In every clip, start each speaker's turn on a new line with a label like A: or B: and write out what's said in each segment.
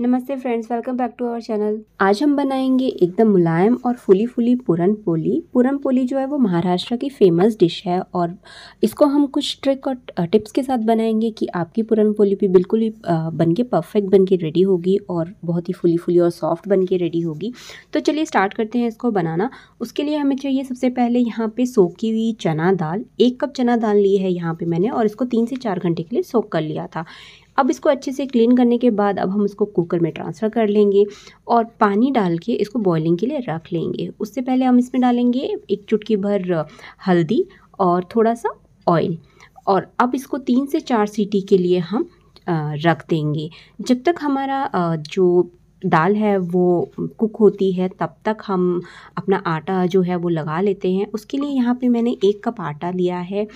A: नमस्ते friends welcome back to our channel आज हम बनाएंगे एकदम मुलायम और फुली फुली पूरन पोली पूरन पोली जो है वो महाराष्ट्र की फेमस डिश है और इसको हम कुछ ट्रिक और टिप्स के साथ बनाएंगे कि आपकी पूरन पोली भी बिल्कुल ही बन के परफेक्ट बन के रेडी होगी और बहुत ही फुली फुली और सॉफ्ट बन के रेडी होगी तो चलिए स्टार्ट करते हैं इसको बनाना उसके लिए हमें चाहिए सबसे पहले यहाँ पर सोकी हुई चना दाल एक कप चना दाल ली है यहाँ पर मैंने और इसको तीन से चार घंटे के लिए सोख कर लिया था अब इसको अच्छे से क्लीन करने के बाद अब हम इसको कुकर में ट्रांसफ़र कर लेंगे और पानी डाल के इसको बॉयलिंग के लिए रख लेंगे उससे पहले हम इसमें डालेंगे एक चुटकी भर हल्दी और थोड़ा सा ऑयल और अब इसको तीन से चार सीटी के लिए हम रख देंगे जब तक हमारा जो दाल है वो कुक होती है तब तक हम अपना आटा जो है वो लगा लेते हैं उसके लिए यहाँ पे मैंने एक कप आटा लिया है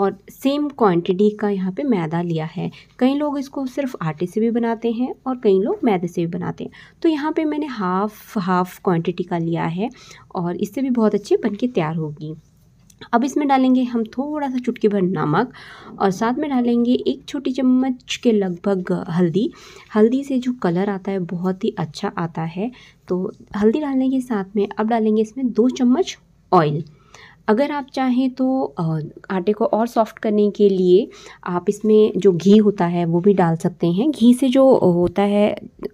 A: और सेम क्वांटिटी का यहाँ पे मैदा लिया है कई लोग इसको सिर्फ आटे से भी बनाते हैं और कई लोग मैदे से भी बनाते हैं तो यहाँ पे मैंने हाफ़ हाफ़ क्वांटिटी का लिया है और इससे भी बहुत अच्छी बन के तैयार होगी अब इसमें डालेंगे हम थोड़ा सा चुटकी भर नमक और साथ में डालेंगे एक छोटी चम्मच के लगभग हल्दी हल्दी से जो कलर आता है बहुत ही अच्छा आता है तो हल्दी डालने के साथ में अब डालेंगे इसमें दो चम्मच ऑयल अगर आप चाहें तो आटे को और सॉफ्ट करने के लिए आप इसमें जो घी होता है वो भी डाल सकते हैं घी से जो होता है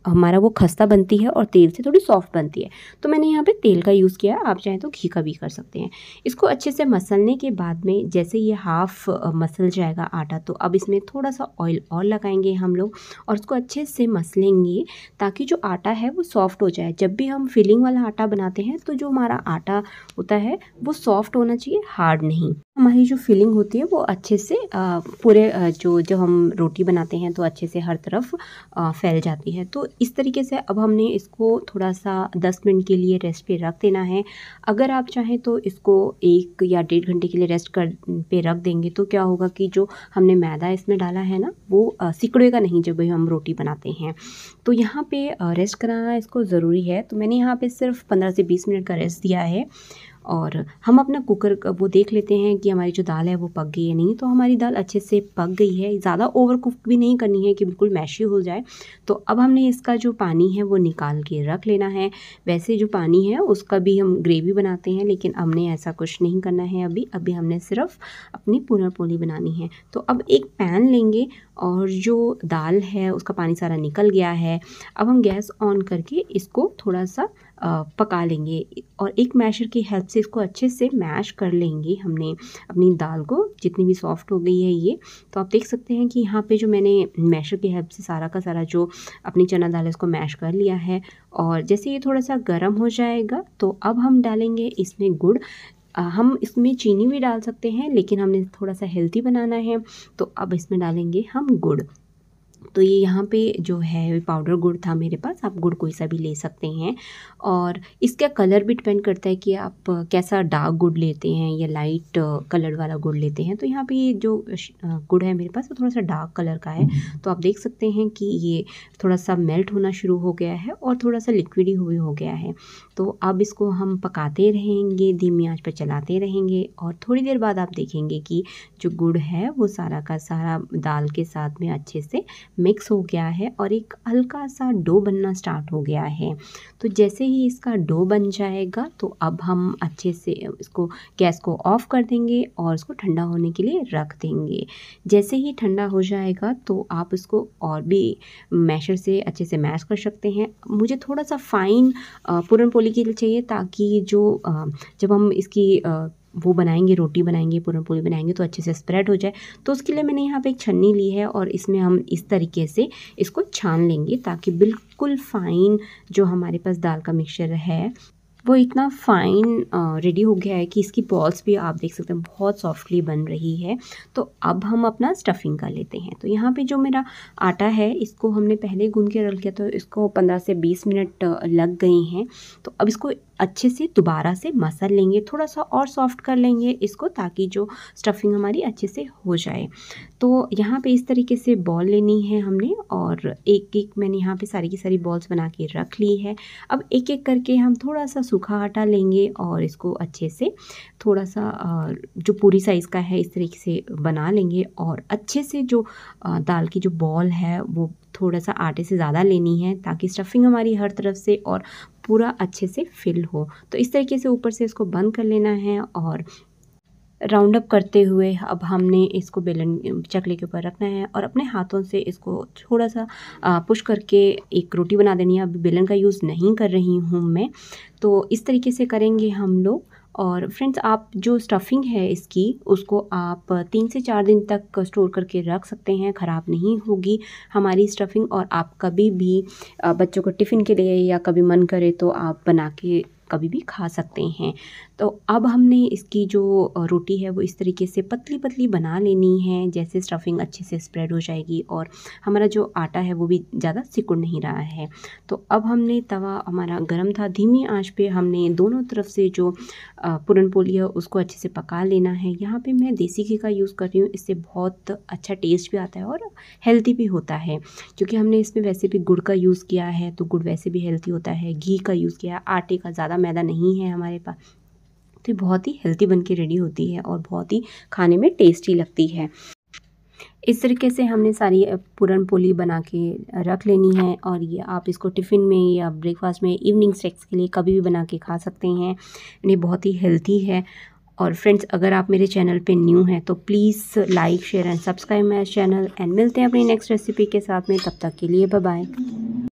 A: हमारा वो खस्ता बनती है और तेल से थोड़ी सॉफ्ट बनती है तो मैंने यहाँ पे तेल का यूज़ किया आप चाहें तो घी का भी कर सकते हैं इसको अच्छे से मसलने के बाद में जैसे ये हाफ़ मसल जाएगा आटा तो अब इसमें थोड़ा सा ऑयल और लगाएंगे हम लोग और उसको अच्छे से मसलेंगे ताकि जो आटा है वो सॉफ्ट हो जाए जब भी हम फिलिंग वाला आटा बनाते हैं तो जो हमारा आटा होता है वो सॉफ्ट होना चाहिए हार्ड नहीं हमारी जो फिलिंग होती है वो अच्छे से पूरे जो जब हम रोटी बनाते हैं तो अच्छे से हर तरफ फैल जाती है तो इस तरीके से अब हमने इसको थोड़ा सा दस मिनट के लिए रेस्ट पे रख देना है अगर आप चाहें तो इसको एक या डेढ़ घंटे के लिए रेस्ट कर पे रख देंगे तो क्या होगा कि जो हमने मैदा इसमें डाला है ना वो सिकड़ेगा नहीं जब हम रोटी बनाते हैं तो यहाँ पर रेस्ट कराना इसको ज़रूरी है तो मैंने यहाँ पर सिर्फ पंद्रह से बीस मिनट का रेस्ट दिया है और हम अपना कुकर वो देख लेते हैं कि हमारी जो दाल है वो पक गई है नहीं तो हमारी दाल अच्छे से पक गई है ज़्यादा ओवर कुक भी नहीं करनी है कि बिल्कुल मैशी हो जाए तो अब हमने इसका जो पानी है वो निकाल के रख लेना है वैसे जो पानी है उसका भी हम ग्रेवी बनाते हैं लेकिन हमने ऐसा कुछ नहीं करना है अभी अभी हमने सिर्फ अपनी पुनरपोली बनानी है तो अब एक पैन लेंगे और जो दाल है उसका पानी सारा निकल गया है अब हम गैस ऑन करके इसको थोड़ा सा पका लेंगे और एक मैशर की हेल्प से इसको अच्छे से मैश कर लेंगे हमने अपनी दाल को जितनी भी सॉफ्ट हो गई है ये तो आप देख सकते हैं कि यहाँ पे जो मैंने मैशर की हेल्प से सारा का सारा जो अपनी चना दाल है इसको मैश कर लिया है और जैसे ये थोड़ा सा गर्म हो जाएगा तो अब हम डालेंगे इसमें गुड़ हम इसमें चीनी भी डाल सकते हैं लेकिन हमने थोड़ा सा हेल्थी बनाना है तो अब इसमें डालेंगे हम गुड़ तो ये यहाँ पे जो है पाउडर गुड़ था मेरे पास आप गुड़ कोई सा भी ले सकते हैं और इसका कलर भी डिपेंड करता है कि आप कैसा डार्क गुड़ लेते हैं या लाइट कलर वाला गुड़ लेते हैं तो यहाँ पे जो गुड़ है मेरे पास वो थोड़ा सा डार्क कलर का है हम्म। तो आप देख सकते हैं कि ये थोड़ा सा मेल्ट होना शुरू हो गया है और थोड़ा सा लिक्विड हुई हो गया है तो अब इसको हम पकाते रहेंगे धीमी आँच पर चलाते रहेंगे और थोड़ी देर बाद आप देखेंगे कि जो गुड़ है वो सारा का सारा दाल के साथ में अच्छे से मिक्स हो गया है और एक हल्का सा डो बनना स्टार्ट हो गया है तो जैसे ही इसका डो बन जाएगा तो अब हम अच्छे से इसको गैस को ऑफ़ कर देंगे और इसको ठंडा होने के लिए रख देंगे जैसे ही ठंडा हो जाएगा तो आप इसको और भी मैशर से अच्छे से मैश कर सकते हैं मुझे थोड़ा सा फ़ाइन पूरन पोली के लिए चाहिए ताकि जो जब हम इसकी वो बनाएंगे रोटी बनाएंगे पूरन पूरी बनाएंगे तो अच्छे से स्प्रेड हो जाए तो उसके लिए मैंने यहाँ पे एक छन्नी ली है और इसमें हम इस तरीके से इसको छान लेंगे ताकि बिल्कुल फ़ाइन जो हमारे पास दाल का मिक्सचर है वो इतना फ़ाइन रेडी हो गया है कि इसकी बॉल्स भी आप देख सकते हैं बहुत सॉफ्टली बन रही है तो अब हम अपना स्टफिंग कर लेते हैं तो यहाँ पे जो मेरा आटा है इसको हमने पहले गूंद के रख लिया तो इसको 15 से 20 मिनट लग गए हैं तो अब इसको अच्छे से दोबारा से मसल लेंगे थोड़ा सा और सॉफ्ट कर लेंगे इसको ताकि जो स्टफिंग हमारी अच्छे से हो जाए तो यहाँ पे इस तरीके से बॉल लेनी है हमने और एक एक मैंने यहाँ पे सारी की सारी बॉल्स बना के रख ली है अब एक एक करके हम थोड़ा सा सूखा आटा लेंगे और इसको अच्छे से थोड़ा सा जो पूरी साइज़ का है इस तरीके से बना लेंगे और अच्छे से जो दाल की जो बॉल है वो थोड़ा सा आटे से ज़्यादा लेनी है ताकि स्टफिंग हमारी हर तरफ से और पूरा अच्छे से फिल हो तो इस तरीके से ऊपर से इसको बंद कर लेना है और राउंड अप करते हुए अब हमने इसको बेलन चकले के ऊपर रखना है और अपने हाथों से इसको थोड़ा सा पुश करके एक रोटी बना देनी है अभी बेलन का यूज़ नहीं कर रही हूँ मैं तो इस तरीके से करेंगे हम लोग और फ्रेंड्स आप जो स्टफिंग है इसकी उसको आप तीन से चार दिन तक स्टोर करके रख सकते हैं ख़राब नहीं होगी हमारी स्टफिंग और आप कभी भी बच्चों को टिफ़िन के लिए या कभी मन करे तो आप बना के कभी भी खा सकते हैं तो अब हमने इसकी जो रोटी है वो इस तरीके से पतली पतली बना लेनी है जैसे स्टफिंग अच्छे से स्प्रेड हो जाएगी और हमारा जो आटा है वो भी ज़्यादा सिकुड़ नहीं रहा है तो अब हमने तवा हमारा गर्म था धीमी आँच पर हमने दोनों तरफ से जो पुरन पोली है उसको अच्छे से पका लेना है यहाँ पर मैं देसी घी का यूज़ कर रही हूँ इससे बहुत अच्छा टेस्ट भी आता है और हेल्थी भी होता है क्योंकि हमने इसमें वैसे भी गुड़ का यूज़ किया है तो गुड़ वैसे भी हेल्थी होता है घी का यूज़ किया आटे का ज़्यादा मैदा नहीं है हमारे पास तो बहुत ही हेल्थी बन के रेडी होती है और बहुत ही खाने में टेस्टी लगती है इस तरीके से हमने सारी पूरन पोली बना के रख लेनी है और ये आप इसको टिफ़िन में या ब्रेकफास्ट में इवनिंग स्नैक्स के लिए कभी भी बना के खा सकते हैं ये बहुत ही हेल्थी है और फ्रेंड्स अगर आप मेरे चैनल पे न्यू हैं तो please like share and subscribe my channel and मिलते हैं अपनी नेक्स्ट रेसिपी के साथ में तब तक के लिए बाय